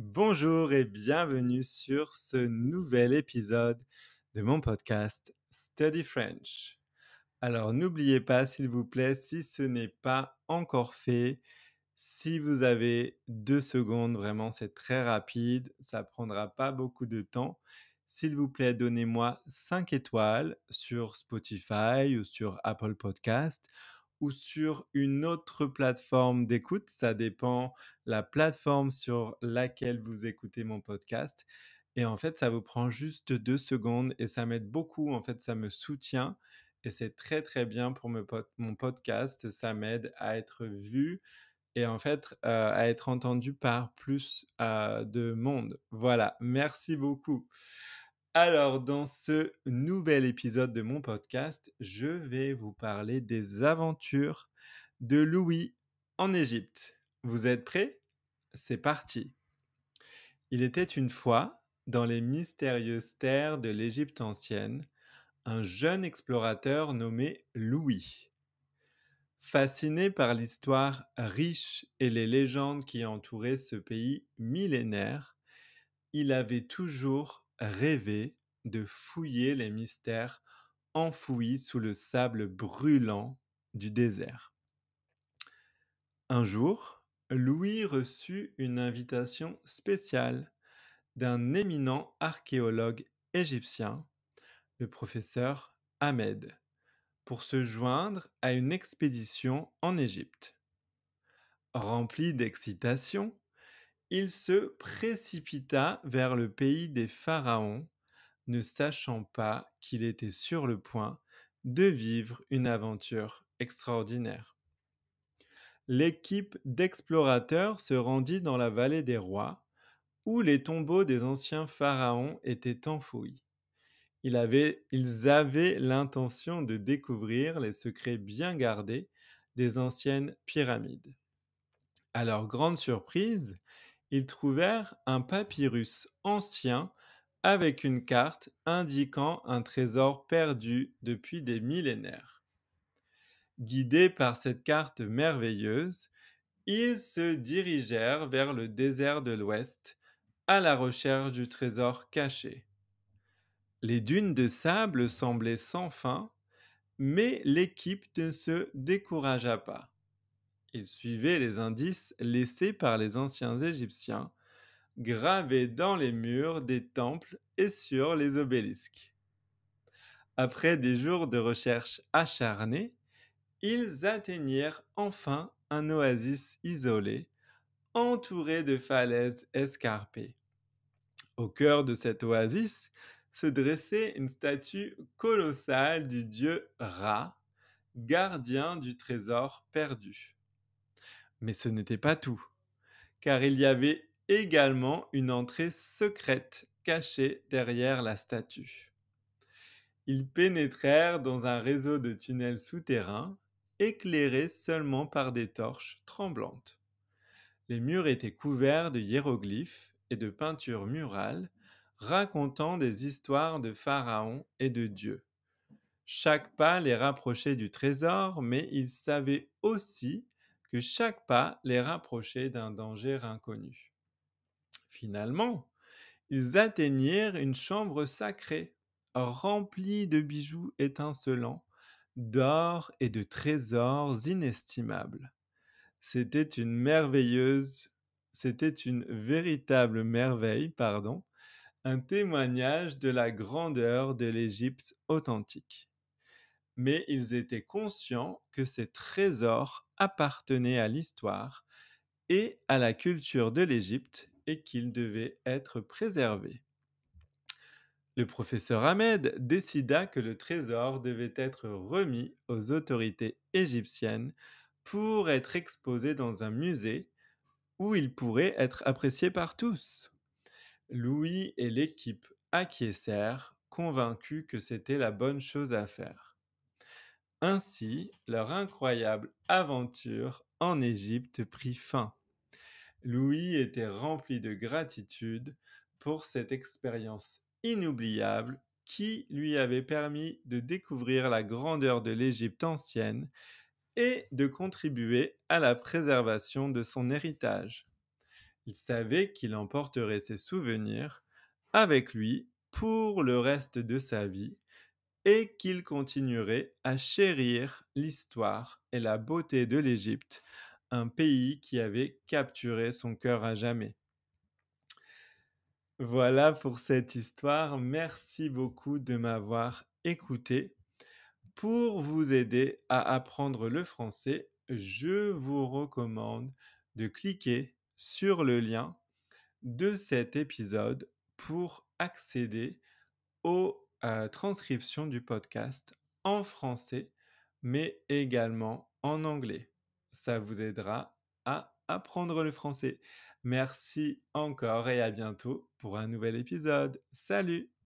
Bonjour et bienvenue sur ce nouvel épisode de mon podcast Study French. Alors n'oubliez pas, s'il vous plaît, si ce n'est pas encore fait, si vous avez deux secondes, vraiment c'est très rapide, ça prendra pas beaucoup de temps. S'il vous plaît, donnez-moi 5 étoiles sur Spotify ou sur Apple Podcast ou sur une autre plateforme d'écoute. Ça dépend la plateforme sur laquelle vous écoutez mon podcast. Et en fait, ça vous prend juste deux secondes et ça m'aide beaucoup. En fait, ça me soutient et c'est très très bien pour mon podcast. Ça m'aide à être vu et en fait euh, à être entendu par plus euh, de monde. Voilà, merci beaucoup. Alors, dans ce nouvel épisode de mon podcast, je vais vous parler des aventures de Louis en Égypte. Vous êtes prêts C'est parti. Il était une fois, dans les mystérieuses terres de l'Égypte ancienne, un jeune explorateur nommé Louis. Fasciné par l'histoire riche et les légendes qui entouraient ce pays millénaire, il avait toujours rêver de fouiller les mystères enfouis sous le sable brûlant du désert. Un jour, Louis reçut une invitation spéciale d'un éminent archéologue égyptien, le professeur Ahmed, pour se joindre à une expédition en Égypte. Rempli d'excitation, il se précipita vers le pays des Pharaons, ne sachant pas qu'il était sur le point de vivre une aventure extraordinaire. L'équipe d'explorateurs se rendit dans la vallée des rois, où les tombeaux des anciens pharaons étaient enfouis. ils avaient l'intention de découvrir les secrets bien gardés des anciennes pyramides. À leur grande surprise, ils trouvèrent un papyrus ancien avec une carte indiquant un trésor perdu depuis des millénaires. Guidés par cette carte merveilleuse, ils se dirigèrent vers le désert de l'Ouest à la recherche du trésor caché. Les dunes de sable semblaient sans fin, mais l'équipe ne se découragea pas. Ils suivaient les indices laissés par les anciens Égyptiens, gravés dans les murs des temples et sur les obélisques. Après des jours de recherche acharnée, ils atteignirent enfin un oasis isolé, entouré de falaises escarpées. Au cœur de cette oasis se dressait une statue colossale du dieu Ra, gardien du trésor perdu. Mais ce n'était pas tout, car il y avait également une entrée secrète cachée derrière la statue. Ils pénétrèrent dans un réseau de tunnels souterrains, éclairés seulement par des torches tremblantes. Les murs étaient couverts de hiéroglyphes et de peintures murales racontant des histoires de pharaons et de dieux. Chaque pas les rapprochait du trésor, mais ils savaient aussi que chaque pas les rapprochait d'un danger inconnu. Finalement, ils atteignirent une chambre sacrée, remplie de bijoux étincelants, d'or et de trésors inestimables. C'était une merveilleuse, c'était une véritable merveille, pardon, un témoignage de la grandeur de l'Égypte authentique. Mais ils étaient conscients que ces trésors appartenait à l'histoire et à la culture de l'Égypte et qu'il devait être préservé. Le professeur Ahmed décida que le trésor devait être remis aux autorités égyptiennes pour être exposé dans un musée où il pourrait être apprécié par tous. Louis et l'équipe acquiescèrent, convaincus que c'était la bonne chose à faire. Ainsi, leur incroyable aventure en Égypte prit fin. Louis était rempli de gratitude pour cette expérience inoubliable qui lui avait permis de découvrir la grandeur de l'Égypte ancienne et de contribuer à la préservation de son héritage. Il savait qu'il emporterait ses souvenirs avec lui pour le reste de sa vie et continuerait à chérir l'histoire et la beauté de l'Égypte, un pays qui avait capturé son cœur à jamais. Voilà pour cette histoire. Merci beaucoup de m'avoir écouté. Pour vous aider à apprendre le français, je vous recommande de cliquer sur le lien de cet épisode pour accéder au euh, transcription du podcast en français, mais également en anglais. Ça vous aidera à apprendre le français. Merci encore et à bientôt pour un nouvel épisode. Salut